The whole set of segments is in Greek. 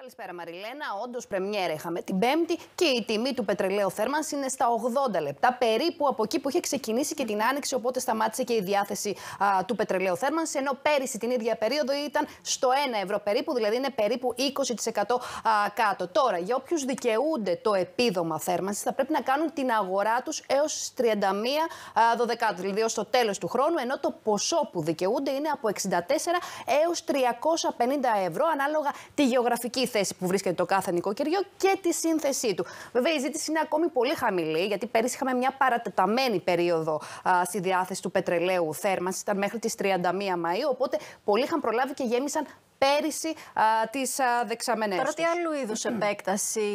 Καλησπέρα Μαριλένα. Όντως πρεμιέρα είχαμε την Πέμπτη και η τιμή του πετρελαίου θέρμανση είναι στα 80 λεπτά, περίπου από εκεί που είχε ξεκινήσει και την άνοιξη, οπότε σταμάτησε και η διάθεση του πετρελαίου θέρμανση, ενώ πέρυσι την ίδια περίοδο ήταν στο 1 ευρώ περίπου, δηλαδή είναι περίπου 20% κάτω. Τώρα, για όποιους δικαιούνται το επίδομα θέρμανση, θα πρέπει να κάνουν την αγορά τους εως 31 12, δηλαδή έως το τέλος του χρόνου, ενώ το ποσό που δικαιούνται είναι από 64 έω 350 ευρώ, ανάλογα τη γεωγραφική θέση που βρίσκεται το κάθε νοικοκυριό και τη σύνθεσή του. Βέβαια, η ζήτηση είναι ακόμη πολύ χαμηλή, γιατί πέρυσι είχαμε μια παρατεταμένη περίοδο α, στη διάθεση του πετρελαίου θέρμανσης, ήταν μέχρι τις 31 Μαου. Οπότε πολλοί είχαν προλάβει και γέμισαν πέρυσι τι δεξαμενές. Τώρα, τι άλλου είδους επέκταση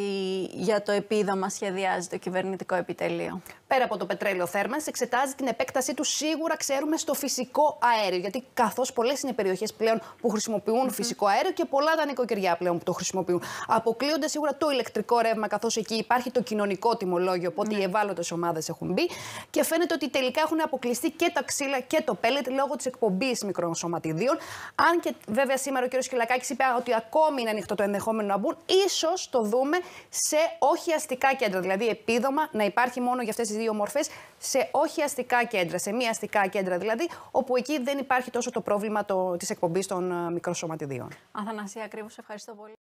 για το επίδομα σχεδιάζει το κυβερνητικό επιτελείο πέρα από το πετρέλαιο θέρμανση, εξετάζει την επέκτασή του σίγουρα, ξέρουμε, στο φυσικό αέριο. Γιατί καθώς πολλές είναι περιοχές πλέον που χρησιμοποιουν φυσικό αέριο και πολλά τα νοικοκυριά πλέον που το χρησιμοποιούν. Αποκλείονται σίγουρα το ηλεκτρικό ρεύμα, καθώς εκεί υπάρχει το κοινωνικό τιμολόγιο, οπότε mm-hmm. οι ευάλωτες ομάδες έχουν μπει. Και φαίνεται ότι τελικά έχουν αποκλειστεί και τα ξύλα και το πέλετ λόγω της εκπομπής μικρών σωματιδίων. Αν και βέβαια σήμερα ο κ. Κυλακάκης είπε ότι ακόμη είναι ανοιχτό το ενδεχόμενο να μπουν, ίσως το δούμε σε όχι αστικά κέντρα, δηλαδή επίδομα να υπάρχει μόνο για αυτές τις δύο μορφές σε όχι αστικά κέντρα, σε μη αστικά κέντρα δηλαδή, όπου εκεί δεν υπάρχει τόσο το πρόβλημα της εκπομπής των ε, μικροσωματιδίων. Αθανασία ακριβώς. ευχαριστώ πολύ.